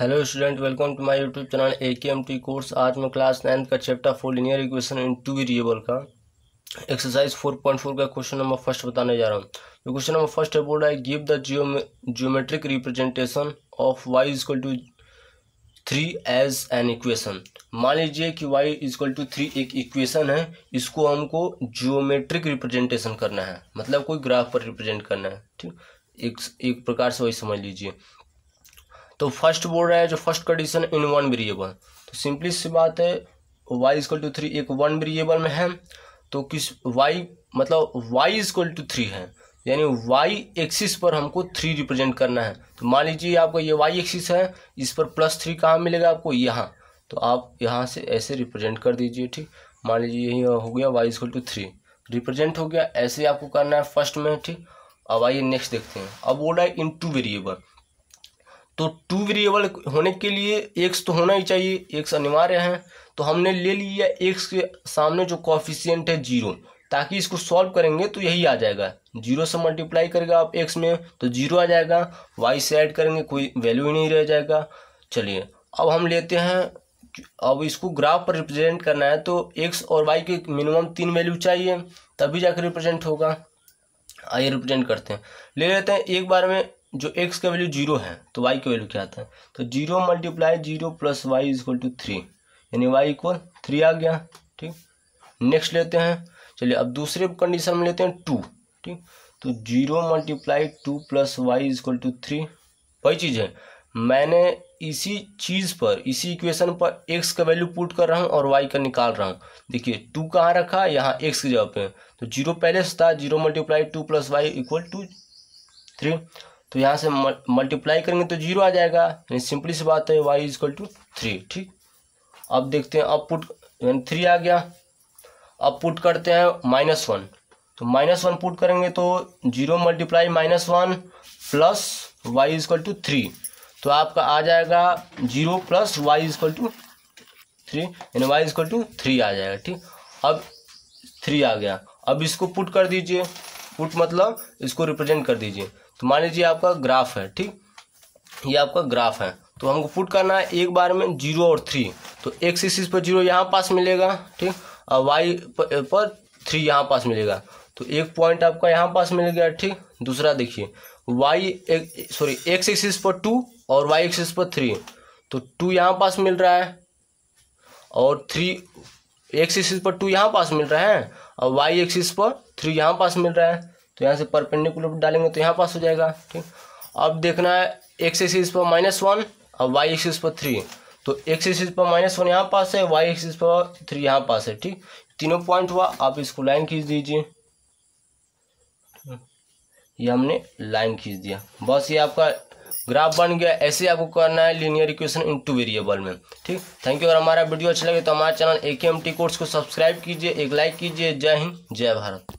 hello student welcome to my YouTube channel A K M T course आज मैं class ninth का chapter four linear equation in two variable का exercise four point four का question number first बताने जा रहा हूँ तो क्वेश्चन नंबर फर्स्ट है बोल रहा है give the geo geometric representation of y is equal to three as an equation मान लीजिए कि वाई इजक्ल टू थ्री एक इक्वेशन है इसको हमको जियोमेट्रिक रिप्रेजेंटेशन करना है मतलब कोई ग्राफ पर रिप्रेजेंट करना है ठीक एक एक प्रकार से वही समझ लीजिए तो फर्स्ट बोल रहा है जो first condition in one variable तो सिंपली सी बात है वाई इजक्ल टू थ्री एक वन वेरिएबल में है तो किस वाई मतलब वाई इजक्ल टू थ्री है यानी वाई एक्सिस पर हमको थ्री रिप्रेजेंट करना है तो मान लीजिए आपका ये वाई एक्सिस है इस पर प्लस थ्री कहाँ मिलेगा आपको यहाँ तो आप यहाँ से ऐसे रिप्रेजेंट कर दीजिए ठीक मान लीजिए यही हो गया y is equal to three represent हो गया ऐसे आपको करना है फर्स्ट में ठीक अब आइए नेक्स्ट देखते हैं अब बोल रहा है इन टू वेरिएबल तो टू वेरिएबल होने के लिए एक्स तो होना ही चाहिए एक्स अनिवार्य है तो हमने ले लिया एक्स के सामने जो कॉफिशियंट है जीरो ताकि इसको सॉल्व करेंगे तो यही आ जाएगा जीरो से मल्टीप्लाई करेगा आप एक्स में तो जीरो आ जाएगा वाई से ऐड करेंगे कोई वैल्यू ही नहीं रह जाएगा चलिए अब हम लेते हैं अब इसको ग्राफ पर रिप्रेजेंट करना है तो एक्स और वाई के मिनिमम तीन वैल्यू चाहिए तभी जाकर रिप्रेजेंट होगा आइए रिप्रेजेंट करते हैं ले लेते हैं एक बार में जो एक्स का वैल्यू जीरो है तो वाई का वैल्यू क्या आता है तो zero multiply zero plus y is equal to three यानी वाई इक्वल थ्री आ गया ठीक नेक्स्ट लेते हैं चलिए अब दूसरे कंडीशन में लेते हैं टू ठीक तो zero multiply two plus y is equal to three वही चीज़ है मैंने इसी चीज़ पर इसी इक्वेशन पर एक्स का वैल्यू पुट कर रहा हूँ और वाई का निकाल रहा हूँ देखिए टू कहाँ रखा यहाँ एक्स की जगह पे तो जीरो पहले से था zero multiply two plus y equal to three तो यहाँ से मल्टीप्लाई करेंगे तो जीरो आ जाएगा यानी सिंपली सी बात है वाई इक्वल टू थ्री ठीक अब देखते हैं अब पुट यानी थ्री आ गया अब पुट करते हैं माइनस वन तो माइनस वन पुट करेंगे तो zero multiply minus one plus y is equal to three तो आपका आ जाएगा zero plus y is equal to three यानी वाई इजक्वल टू थ्री आ जाएगा ठीक अब थ्री आ गया अब इसको पुट कर दीजिए फुट मतलब इसको रिप्रेजेंट कर दीजिए तो मान लीजिए आपका ग्राफ है ठीक ये आपका ग्राफ है तो हमको पुट करना है एक बार में जीरो और थ्री तो एक्स एक्सिस पर जीरो यहाँ पास मिलेगा ठीक और वाई पर थ्री यहाँ पास मिलेगा तो एक पॉइंट आपका यहाँ पास मिल गया ठीक दूसरा देखिए वाई एक सॉरी एक्स एक्सिस पर टू और वाई एक्सिस पर थ्री तो टू यहाँ पास मिल रहा है और थ्री एक्स एक्सिस पर टू यहाँ पास मिल रहा है और वाई एक्सिस पर थ्री यहाँ पास मिल रहा है तो यहाँ से परपेंडिकुलर डालेंगे तो यहाँ पास हो जाएगा ठीक अब देखना है एक्स एक्सिस पर माइनस वन और वाई एक्सिस पर थ्री तो एक्स एक्सिस पर माइनस वन यहाँ पास है वाई एक्सिस पर थ्री यहाँ पास है ठीक तीनों पॉइंट हुआ आप इसको लाइन खींच दीजिए ये हमने लाइन खींच दिया बस ये आपका ग्राफ बन गया ऐसे आपको करना है linear equation in two variable में ठीक थैंक यू अगर हमारा वीडियो अच्छा लगे तो हमारे channel A K M T course को सब्सक्राइब कीजिए एक लाइक कीजिए जय हिंद जय भारत